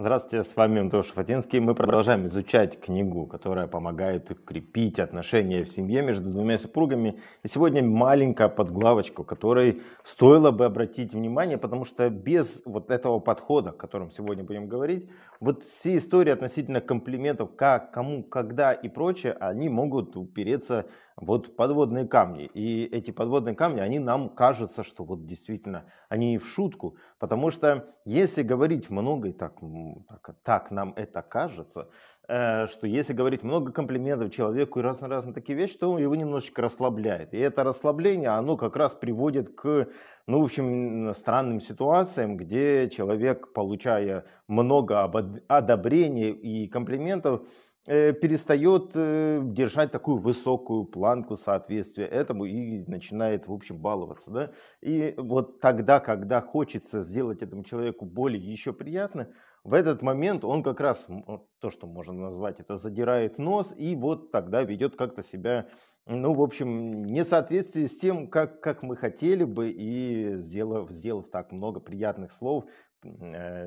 Здравствуйте, с вами Антон Шафатинский. Мы продолжаем изучать книгу, которая помогает укрепить отношения в семье между двумя супругами. И сегодня маленькая подглавочка, которой стоило бы обратить внимание, потому что без вот этого подхода, о котором сегодня будем говорить, вот все истории относительно комплиментов, как, кому, когда и прочее, они могут упереться вот в подводные камни. И эти подводные камни, они нам кажется, что вот действительно, они и в шутку. Потому что если говорить много и так, так, так нам это кажется, Э, что если говорить много комплиментов человеку и разно-разно такие вещи, то он его немножечко расслабляет. И это расслабление, оно как раз приводит к, ну, в общем, странным ситуациям, где человек, получая много одобрений и комплиментов, э, перестает э, держать такую высокую планку соответствия этому и начинает, в общем, баловаться. Да? И вот тогда, когда хочется сделать этому человеку более еще приятно, в этот момент он как раз, то, что можно назвать, это задирает нос, и вот тогда ведет как-то себя, ну, в общем, не в с тем, как, как мы хотели бы, и сделав, сделав так много приятных слов, э,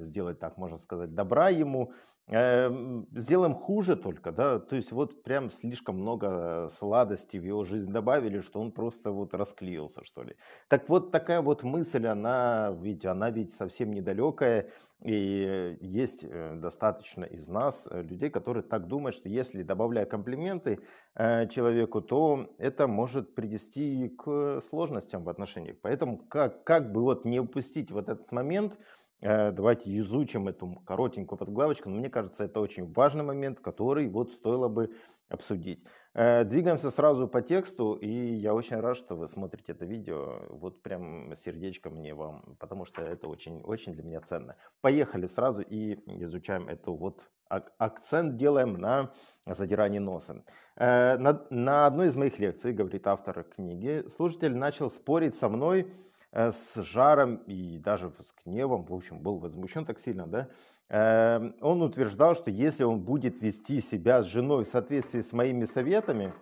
сделать так, можно сказать, добра ему, Эм, сделаем хуже только, да, то есть вот прям слишком много сладости в его жизнь добавили, что он просто вот расклеился, что ли. Так вот, такая вот мысль, она ведь, она ведь совсем недалекая, и есть э, достаточно из нас э, людей, которые так думают, что если добавляя комплименты э, человеку, то это может привести к сложностям в отношениях. Поэтому как, как бы вот не упустить вот этот момент – Э, давайте изучим эту коротенькую подглавочку, но мне кажется, это очень важный момент, который вот стоило бы обсудить. Э, двигаемся сразу по тексту, и я очень рад, что вы смотрите это видео. Вот прям сердечко мне вам, потому что это очень-очень для меня ценно. Поехали сразу и изучаем эту вот акцент делаем на задирании носа. Э, на, на одной из моих лекций, говорит автор книги, слушатель начал спорить со мной, Э, с жаром и даже с гневом, в общем, был возмущен так сильно, да, эм, он утверждал, что если он будет вести себя с женой в соответствии с моими советами,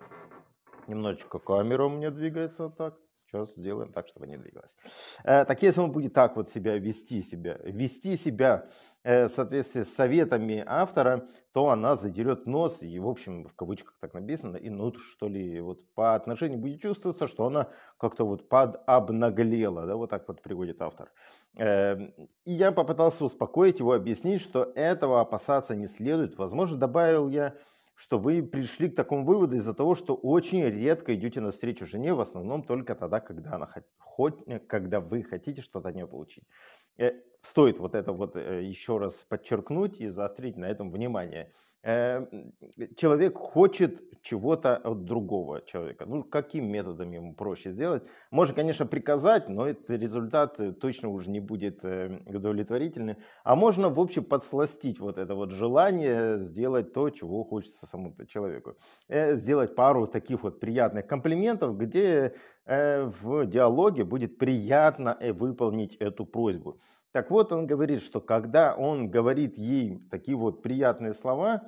немножечко камера у меня двигается вот так, Сейчас сделаем так, чтобы не двигалось. Э, так если он будет так вот себя вести себя, вести себя э, в соответствии с советами автора, то она задерет нос и, в общем, в кавычках так написано, и ну что ли, вот по отношению будет чувствоваться, что она как-то вот подобнаглела, да, вот так вот приводит автор. Э, и я попытался успокоить его, объяснить, что этого опасаться не следует. Возможно, добавил я что вы пришли к такому выводу из-за того, что очень редко идете навстречу жене, в основном только тогда, когда, она, хоть, э, когда вы хотите что-то нее получить. Э, стоит вот это вот э, еще раз подчеркнуть и заострить на этом внимание. Э, человек хочет чего-то от другого человека. Ну, каким методом ему проще сделать? Можно, конечно, приказать, но этот результат э, точно уже не будет удовлетворительным. А можно, в общем, подсластить вот это вот желание сделать то, чего хочется самому человеку. Сделать пару таких вот приятных комплиментов, где в диалоге будет приятно выполнить эту просьбу. Так вот, он говорит, что когда он говорит ей такие вот приятные слова,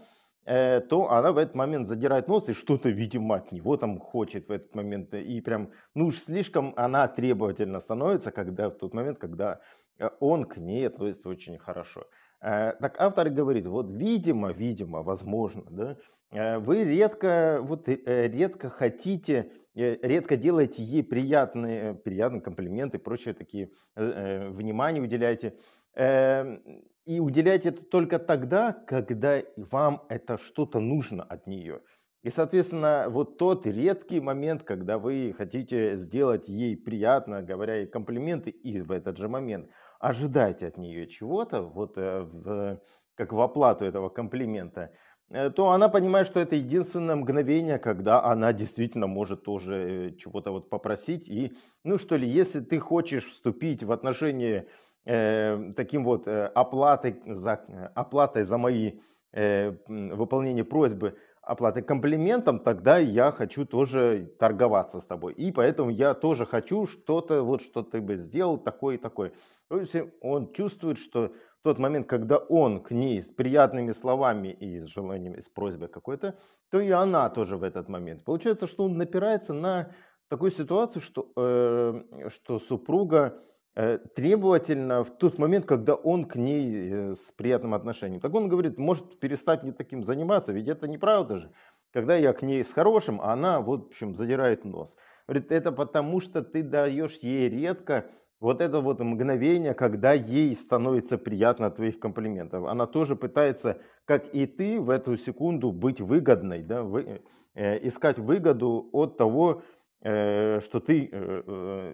э, то она в этот момент задирает нос и что-то, видимо, от него там хочет в этот момент. И прям, ну уж слишком она требовательно становится, когда в тот момент, когда э, он к ней относится очень хорошо. Э, так автор говорит, вот видимо, видимо, возможно, да, Э, вы редко, вот, э, э, редко хотите, редко делаете ей приятные, приятные комплименты, прочие такие, внимание уделяете. Эм, и уделяете это только тогда, когда вам это что-то нужно от нее. И, соответственно, вот тот редкий момент, когда вы хотите сделать ей приятно, говоря ей комплименты, и в этот же момент ожидайте от нее чего-то, вот в, как в оплату этого комплимента – Э, то она понимает, что это единственное мгновение, когда она действительно может тоже э, чего-то вот попросить. И, ну что ли, если ты хочешь вступить в отношения э, таким вот э, оплатой, за, оплатой за мои э, выполнение просьбы, оплаты комплиментом, тогда я хочу тоже торговаться с тобой. И поэтому я тоже хочу что-то, вот что ты бы сделал, такое и такое. То есть он чувствует, что в тот момент, когда он к ней с приятными словами и с желанием, и с просьбой какой-то, то и она тоже в этот момент. Получается, что он напирается на такую ситуацию, что, э, что супруга э, требовательно в тот момент, когда он к ней э, с приятным отношением. Так он говорит, может перестать не таким заниматься, ведь это неправда же. Когда я к ней с хорошим, а она вот, в общем, задирает нос. Говорит, это потому что ты даешь ей редко, вот это вот мгновение, когда ей становится приятно от твоих комплиментов. Она тоже пытается, как и ты, в эту секунду быть выгодной, да, вы, э, искать выгоду от того, э, что ты, э,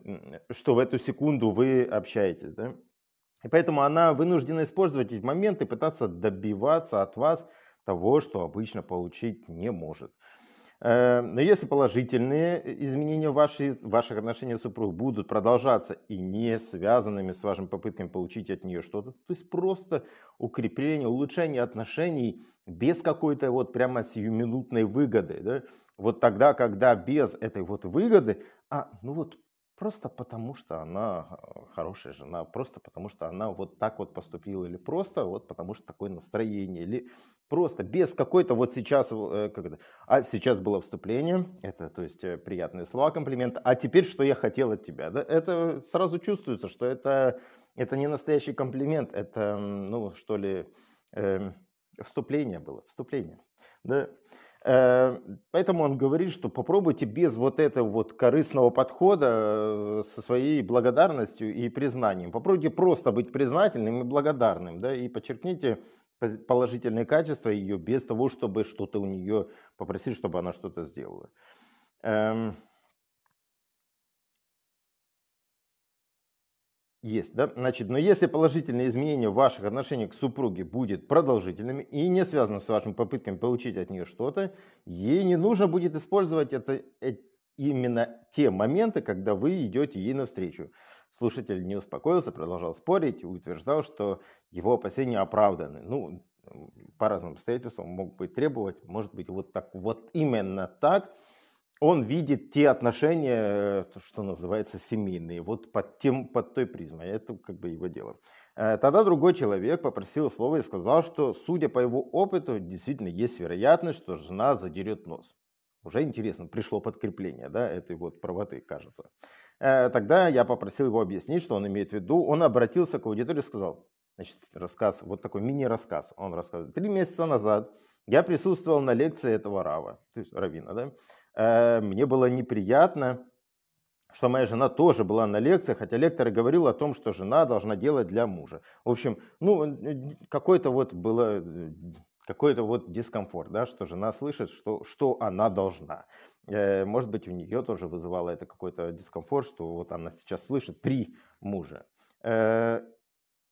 э что в эту секунду вы общаетесь, да. И поэтому она вынуждена использовать эти моменты, пытаться добиваться от вас того, что обычно получить не может. Э, но если положительные э, изменения в ваших, ваших отношениях с супругой будут продолжаться и не связанными с вашими попытками получить от нее что-то, то есть просто укрепление, улучшение отношений без какой-то вот прямо сиюминутной выгоды, да? вот тогда, когда без этой вот выгоды, а, ну вот просто потому, что она а, хорошая жена, просто потому, что она вот так вот поступила, или просто вот потому, что такое настроение, или просто без какой-то вот сейчас, э, как это, а сейчас было вступление, это, то есть, э, приятные слова, комплимент, а теперь что я хотел от тебя, да, это сразу чувствуется, что это, это не настоящий комплимент, это, ну, что ли, э, вступление было, вступление, да, Э, поэтому он говорит, что попробуйте без вот этого вот корыстного подхода э, со своей благодарностью и признанием. Попробуйте просто быть признательным и благодарным, да, и подчеркните положительные качества ее без того, чтобы что-то у нее попросить, чтобы она что-то сделала. Эм, есть, да? Значит, но если положительные изменения в ваших отношениях к супруге будет продолжительными и не связаны с вашими попытками получить от нее что-то, ей не нужно будет использовать это, это именно те моменты, когда вы идете ей навстречу. Слушатель не успокоился, продолжал спорить, утверждал, что его опасения оправданы. Ну, по разным обстоятельствам мог быть требовать, может быть, вот так, вот именно так – он видит те отношения, э, что называется, семейные, вот под, тем, под той призмой, это как бы его дело. Э, тогда другой человек попросил слова и сказал, что, судя по его опыту, действительно есть вероятность, что жена задерет нос. Уже интересно, пришло подкрепление да, этой вот правоты, кажется. Э, тогда я попросил его объяснить, что он имеет в виду. Он обратился к аудитории и сказал, значит, рассказ, вот такой мини-рассказ. Он рассказывает, три месяца назад я присутствовал на лекции этого Рава, то есть Равина, да, Э, мне было неприятно, что моя жена тоже была на лекции, хотя лектор говорил о том, что жена должна делать для мужа. В общем, ну, какой-то вот было э, какой-то вот дискомфорт, да, что жена слышит, что, что она должна. Э, может быть, у нее тоже вызывало это какой-то дискомфорт, что вот она сейчас слышит при муже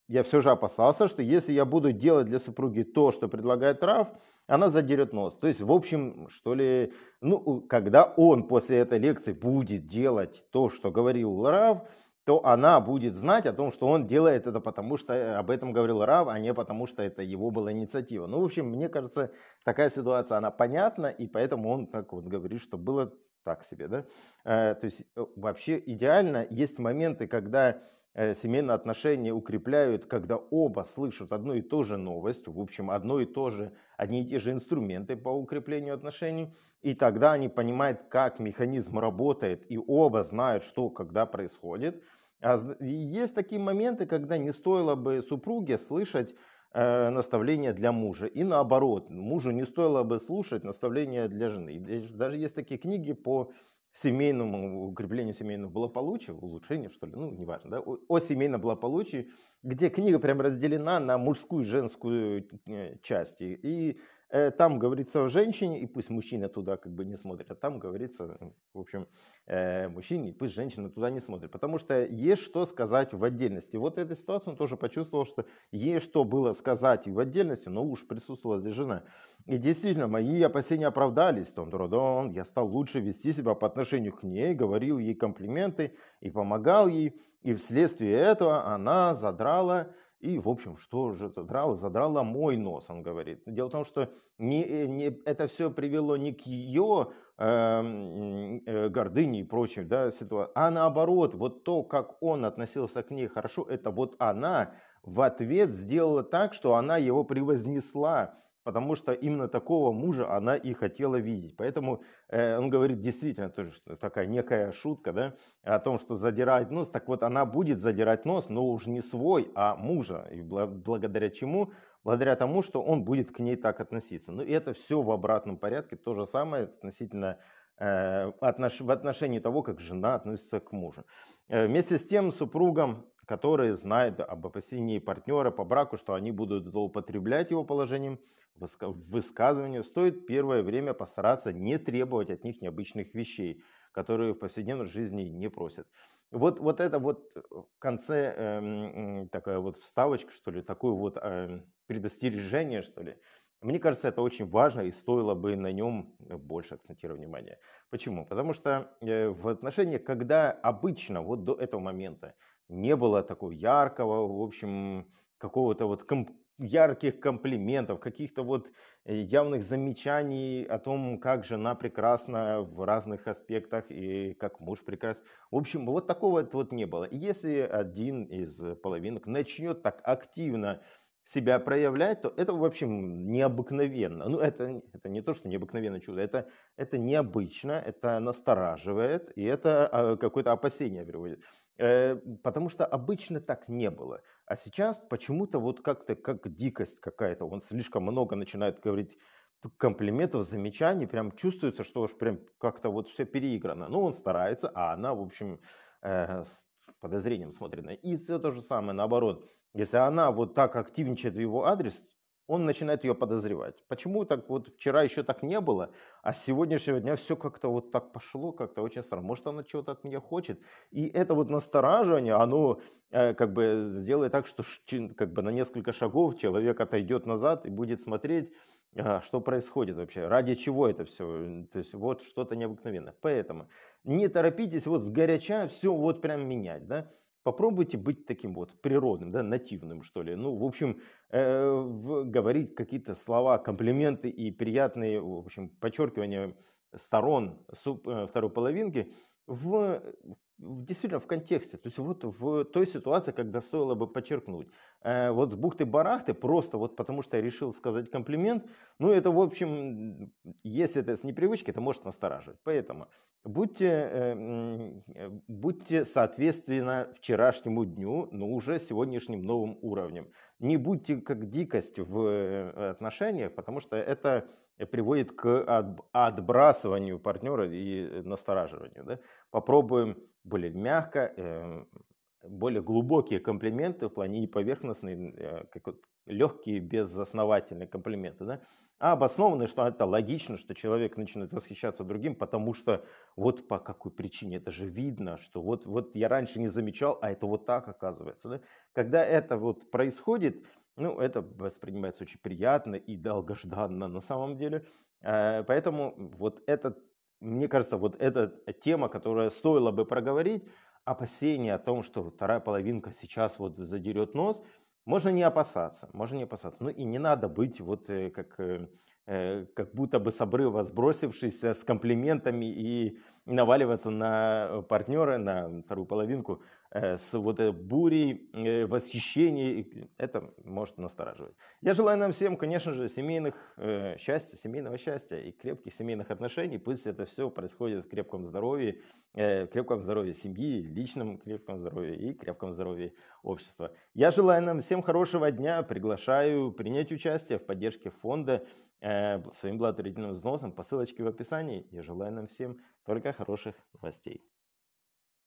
я все же опасался, что если я буду делать для супруги то, что предлагает Раф, она задерет нос. То есть, в общем, что ли, ну, когда он после этой лекции будет делать то, что говорил Раф, то она будет знать о том, что он делает это потому, что э, об этом говорил Рав, а не потому, что это его была инициатива. Ну, в общем, мне кажется, такая ситуация, она понятна, и поэтому он так вот говорит, что было так себе, да? Э, то есть э, вообще идеально есть моменты, когда Э, семейные отношения укрепляют, когда оба слышат одну и ту же новость, в общем, одно и то же, одни и те же инструменты по укреплению отношений, и тогда они понимают, как механизм работает, и оба знают, что когда происходит. А есть такие моменты, когда не стоило бы супруге слышать э, наставления для мужа, и наоборот, мужу не стоило бы слушать наставления для жены. Даже есть такие книги по семейному укреплению семейного благополучия, улучшению, что ли, ну, неважно, да, о, о семейном благополучии, где книга прям разделена на мужскую и женскую э, части. И Э, там говорится о женщине, и пусть мужчина туда как бы не смотрит, а там говорится, в общем, э, мужчине, и пусть женщина туда не смотрит. Потому что есть что сказать в отдельности. Вот эта ситуация он тоже почувствовал, что есть что было сказать и в отдельности, но уж присутствовала здесь жена. И действительно, мои опасения оправдались. Том Дуродон, я стал лучше вести себя по отношению к ней, говорил ей комплименты и помогал ей. И вследствие этого она задрала и, в общем, что же задрало? Задрало мой нос, он говорит. Дело в том, что не, э, не, это все привело не к ее эм, э, гордыне и прочим да, ситуации, а наоборот, вот то, как он относился к ней хорошо, это вот она в ответ сделала так, что она его превознесла потому что именно такого мужа она и хотела видеть. Поэтому э, он говорит действительно тоже, что такая некая шутка, да, о том, что задирает нос. Так вот, она будет задирать нос, но уж не свой, а мужа. И благодаря чему? Благодаря тому, что он будет к ней так относиться. Ну, и это все в обратном порядке. То же самое относительно э, отнош... в отношении того, как жена относится к мужу. Э, вместе с тем супругам которые знают об опасении партнера по браку, что они будут злоупотреблять его положением в высказывании, стоит первое время постараться не требовать от них необычных вещей, которые в повседневной жизни не просят. Вот, вот это вот в конце эм, такая вот вставочка, что ли, такое вот эм, предостережение, что ли, мне кажется, это очень важно и стоило бы на нем больше акцентировать внимание. Почему? Потому что э, в отношениях, когда обычно вот до этого момента не было такого яркого, в общем, какого-то вот комп- ярких комплиментов, каких-то вот э, явных замечаний о том, как жена прекрасна в разных аспектах и как муж прекрасен. В общем, вот такого вот не было. И если один из половинок начнет так активно себя проявлять, то это, в общем, необыкновенно. Ну, это, это не то, что необыкновенное чудо, это, это необычно, это настораживает, и это а, какое-то опасение приводит. Э, потому что обычно так не было. А сейчас почему-то вот как-то как дикость какая-то. Он слишком много начинает говорить комплиментов, замечаний. Прям чувствуется, что уж прям как-то вот все переиграно. Ну, он старается, а она, в общем, э, с подозрением смотрит. И все то же самое, наоборот. Если она вот так активничает в его адрес, он начинает ее подозревать. Почему так вот вчера еще так не было, а с сегодняшнего дня все как-то вот так пошло, как-то очень странно. Может, она чего-то от меня хочет. И это вот настораживание, оно э, как бы сделает так, что как бы на несколько шагов человек отойдет назад и будет смотреть, э, что происходит вообще, ради чего это все. Э, то есть вот что-то необыкновенное. Поэтому не торопитесь вот с горяча все вот прям менять, да. Попробуйте быть таким вот природным, да, нативным, что ли. Ну, в общем, э, в, говорить какие-то слова, комплименты и приятные, в общем, подчеркивания сторон суп, э, второй половинки в Действительно, в контексте, то есть вот в той ситуации, когда стоило бы подчеркнуть, э, вот с бухты-барахты, просто вот потому что я решил сказать комплимент, ну это в общем, если это с непривычки, это может настораживать. Поэтому будьте, э, э будьте соответственно вчерашнему дню, но уже сегодняшним новым уровнем. Не будьте как дикость в э, отношениях, потому что это приводит к отбрасыванию партнера и настораживанию. Да? Попробуем более мягко, эм, более глубокие комплименты в плане не поверхностные, э, как вот легкие, безосновательные комплименты, да? а обоснованные, что это логично, что человек начинает восхищаться другим, потому что вот по какой причине, это же видно, что вот, вот я раньше не замечал, а это вот так оказывается. Да? Когда это вот происходит, ну, это воспринимается очень приятно и долгожданно на самом деле. Э, поэтому вот это, мне кажется, вот эта тема, которая стоило бы проговорить, опасения о том, что вторая половинка сейчас вот задерет нос, можно не опасаться, можно не опасаться. Ну и не надо быть вот э, как, э, как будто бы с обрыва сбросившись с комплиментами и наваливаться на партнера, на вторую половинку, Э, с вот этой бурей э, восхищения, это может настораживать. Я желаю нам всем, конечно же, семейных э, счастья, семейного счастья и крепких семейных отношений. Пусть это все происходит в крепком здоровье, крепком здоровье семьи, личном крепком здоровье и крепком здоровье общества. Я желаю нам всем хорошего дня, приглашаю принять участие в поддержке фонда своим благотворительным взносом по ссылочке в описании. Я желаю нам всем только хороших новостей.